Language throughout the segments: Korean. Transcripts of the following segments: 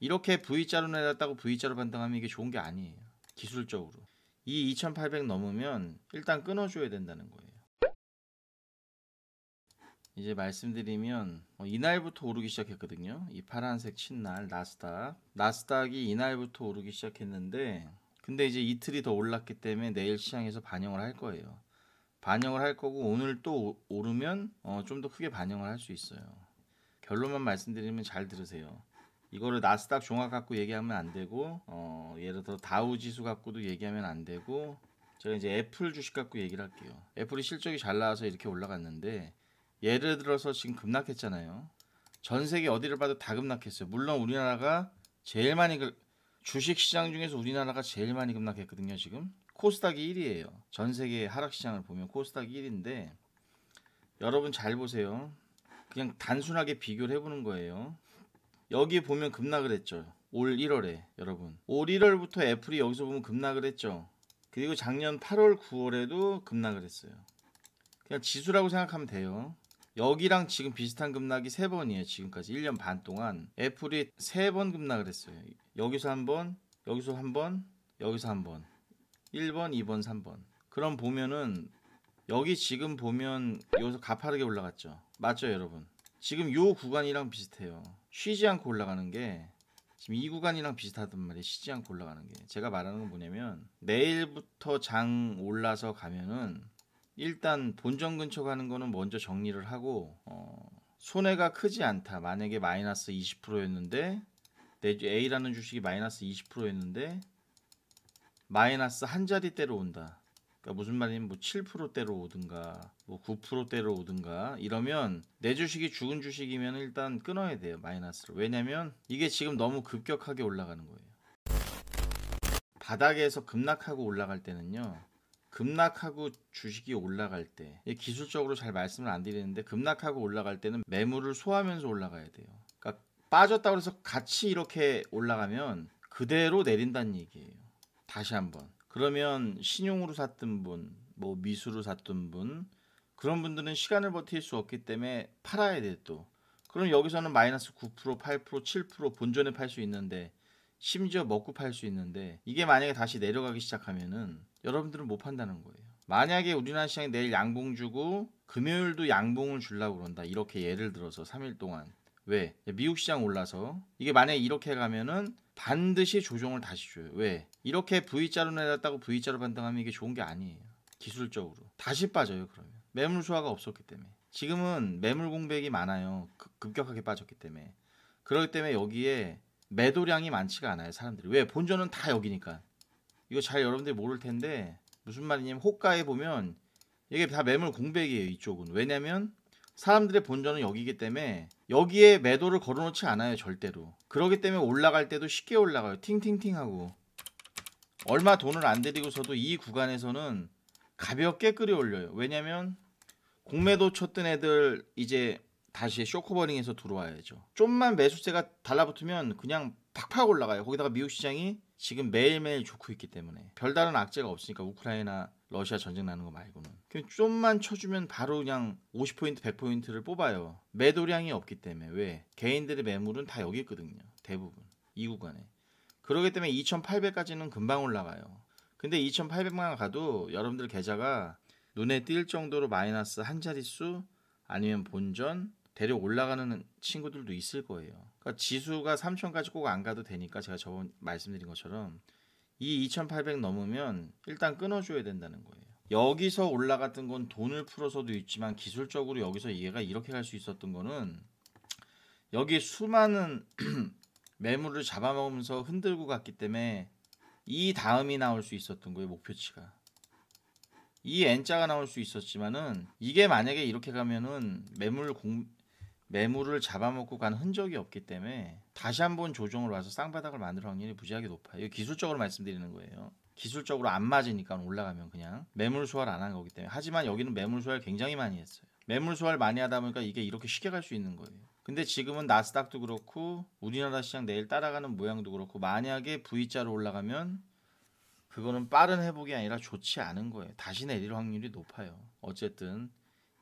이렇게 V자로 내렸다고 V자로 반등하면 이게 좋은 게 아니에요. 기술적으로. 이 2800 넘으면 일단 끊어줘야 된다는 거예요. 이제 말씀드리면 어, 이날부터 오르기 시작했거든요. 이 파란색 친날 나스닥. 나스닥이 이날부터 오르기 시작했는데 근데 이제 이틀이 더 올랐기 때문에 내일 시장에서 반영을 할 거예요. 반영을 할 거고 오늘 또 오르면 어, 좀더 크게 반영을 할 수 있어요. 결론만 말씀드리면 잘 들으세요. 이거를 나스닥 종합 갖고 얘기하면 안 되고 어, 예를 들어 다우 지수 갖고도 얘기하면 안 되고 제가 이제 애플 주식 갖고 얘기를 할게요. 애플이 실적이 잘 나와서 이렇게 올라갔는데 예를 들어서 지금 급락했잖아요. 전 세계 어디를 봐도 다 급락했어요. 물론 우리나라가 제일 많이 그, 주식 시장 중에서 우리나라가 제일 많이 급락했거든요. 지금 코스닥이 1위예요. 전 세계 하락 시장을 보면 코스닥이 1위인데 여러분 잘 보세요. 그냥 단순하게 비교를 해보는 거예요. 여기 보면 급락을 했죠. 올 1월에 여러분 올 1월부터 애플이 여기서 보면 급락을 했죠. 그리고 작년 8월 9월에도 급락을 했어요. 그냥 지수라고 생각하면 돼요. 여기랑 지금 비슷한 급락이 3번이에요 지금까지 1년 반 동안 애플이 3번 급락을 했어요. 여기서 한번 여기서 한번 여기서 한번 1번, 2번, 3번. 그럼 보면은 여기 지금 보면 여기서 가파르게 올라갔죠. 맞죠, 여러분? 지금 요 구간이랑 비슷해요. 쉬지 않고 올라가는 게 지금 이 구간이랑 비슷하단 말이에요. 쉬지 않고 올라가는 게. 제가 말하는 건 뭐냐면 내일부터 장 올라서 가면은 일단 본전 근처 가는 거는 먼저 정리를 하고 어, 손해가 크지 않다. 만약에 마이너스 20%였는데 내 A라는 주식이 마이너스 20%였는데 마이너스 한 자리대로 온다. 그러니까 무슨 말이냐면 뭐 7%대로 오든가 뭐 9%대로 오든가 이러면 내 주식이 죽은 주식이면 일단 끊어야 돼요 마이너스로 왜냐면 이게 지금 너무 급격하게 올라가는 거예요 바닥에서 급락하고 올라갈 때는요 급락하고 주식이 올라갈 때 기술적으로 잘 말씀을 안 드리는데 급락하고 올라갈 때는 매물을 소화하면서 올라가야 돼요 그러니까 빠졌다고 해서 같이 이렇게 올라가면 그대로 내린다는 얘기예요 다시 한번 그러면 신용으로 샀던 분, 뭐 미수로 샀던 분 그런 분들은 시간을 버틸 수 없기 때문에 팔아야 돼 또. 그럼 여기서는 마이너스 9%, 8%, 7% 본전에 팔 수 있는데 심지어 먹고 팔 수 있는데 이게 만약에 다시 내려가기 시작하면은 여러분들은 못 판다는 거예요. 만약에 우리나라 시장이 내일 양봉 주고 금요일도 양봉을 주려고 그런다. 이렇게 예를 들어서 3일 동안 왜? 미국 시장 올라서 이게 만약에 이렇게 가면은 반드시 조정을 다시 줘요. 왜? 이렇게 V자로 내렸다고 V자로 반등하면 이게 좋은 게 아니에요. 기술적으로. 다시 빠져요, 그러면. 매물 소화가 없었기 때문에. 지금은 매물 공백이 많아요. 급격하게 빠졌기 때문에. 그렇기 때문에 여기에 매도량이 많지가 않아요, 사람들이. 왜? 본전은 다 여기니까. 이거 잘 여러분들이 모를 텐데 무슨 말이냐면 호가에 보면 이게 다 매물 공백이에요, 이쪽은. 왜냐면 사람들의 본전은 여기기 때문에 여기에 매도를 걸어놓지 않아요 절대로 그러기 때문에 올라갈 때도 쉽게 올라가요 팅팅팅하고 얼마 돈을 안 들이고서도 이 구간에서는 가볍게 끌어올려요 왜냐면 공매도 쳤던 애들 이제 다시 쇼커버링에서 들어와야죠 좀만 매수세가 달라붙으면 그냥 팍팍 올라가요. 거기다가 미국 시장이 지금 매일매일 좋고 있기 때문에 별다른 악재가 없으니까 우크라이나 러시아 전쟁 나는 거 말고는 좀만 쳐주면 바로 그냥 50포인트 100포인트를 뽑아요 매도량이 없기 때문에 왜 개인들의 매물은 다 여기 있거든요 대부분 이 구간에 그러기 때문에 2800까지는 금방 올라가요 근데 2800만 가도 여러분들 계좌가 눈에 띌 정도로 마이너스 한 자릿수 아니면 본전 대략 올라가는 친구들도 있을 거예요 그러니까 지수가 3천까지 꼭 안 가도 되니까 제가 저번 말씀드린 것처럼 이 2,800 넘으면 일단 끊어줘야 된다는 거예요. 여기서 올라갔던 건 돈을 풀어서도 있지만 기술적으로 여기서 이해가 이렇게 갈 수 있었던 거는 여기 수많은 매물을 잡아먹으면서 흔들고 갔기 때문에 이 다음이 나올 수 있었던 거예요 목표치가 이 N자가 나올 수 있었지만은 이게 만약에 이렇게 가면은 매물 공, 매물을 잡아먹고 간 흔적이 없기 때문에 다시 한번 조정을 와서 쌍바닥을 만들 확률이 무지하게 높아요. 이거 기술적으로 말씀드리는 거예요. 기술적으로 안 맞으니까 올라가면 그냥 매물 소화를 안한 거기 때문에 하지만 여기는 매물 소화를 굉장히 많이 했어요. 매물 소화를 많이 하다 보니까 이게 이렇게 쉽게 갈 수 있는 거예요. 근데 지금은 나스닥도 그렇고 우리나라 시장 내일 따라가는 모양도 그렇고 만약에 V자로 올라가면 그거는 빠른 회복이 아니라 좋지 않은 거예요. 다시 내릴 확률이 높아요. 어쨌든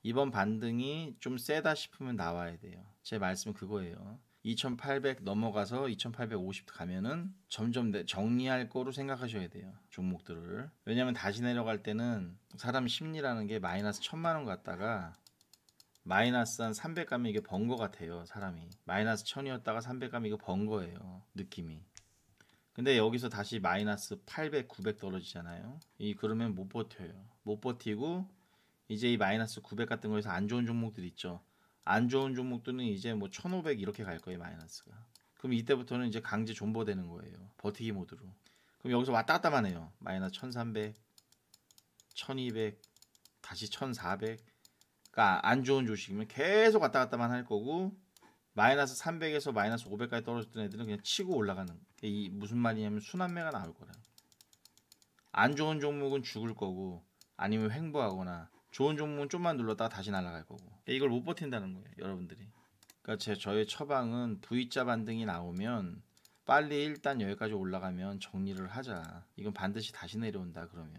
이번 반등이 좀 세다 싶으면 나와야 돼요. 제 말씀은 그거예요. 2800 넘어가서 2850 가면은 점점 정리할 거로 생각하셔야 돼요. 종목들을. 왜냐면 다시 내려갈 때는 사람 심리라는 게 마이너스 1000만 원 갔다가 마이너스 한 300 가면 이게 번 거 같아요. 사람이. 마이너스 1000이었다가 300 가면 이거 번 거예요. 느낌이. 근데 여기서 다시 마이너스 800, 900 떨어지잖아요. 이 그러면 못 버텨요. 못 버티고 이제 이 마이너스 900 같은 거에서 안 좋은 종목들 있죠. 안 좋은 종목들은 이제 뭐 1500 이렇게 갈 거예요, 마이너스가. 그럼 이때부터는 이제 강제 존버되는 거예요. 버티기 모드로. 그럼 여기서 왔다 갔다 만 해요. 마이너스 1300, 1200, 다시 1400. 그러니까 안 좋은 조식이면 계속 왔다 갔다만 할 거고 마이너스 300에서 마이너스 500까지 떨어졌던 애들은 그냥 치고 올라가는 이 무슨 말이냐면 순환매가 나올 거요안 좋은 종목은 죽을 거고 아니면 횡보하거나 좋은 종목은 좀만 눌렀다가 다시 날아갈 거고 그러니까 이걸 못 버틴다는 거예요 여러분들이 그러니까 제 저의 처방은 V자 반등이 나오면 빨리 일단 여기까지 올라가면 정리를 하자 이건 반드시 다시 내려온다 그러면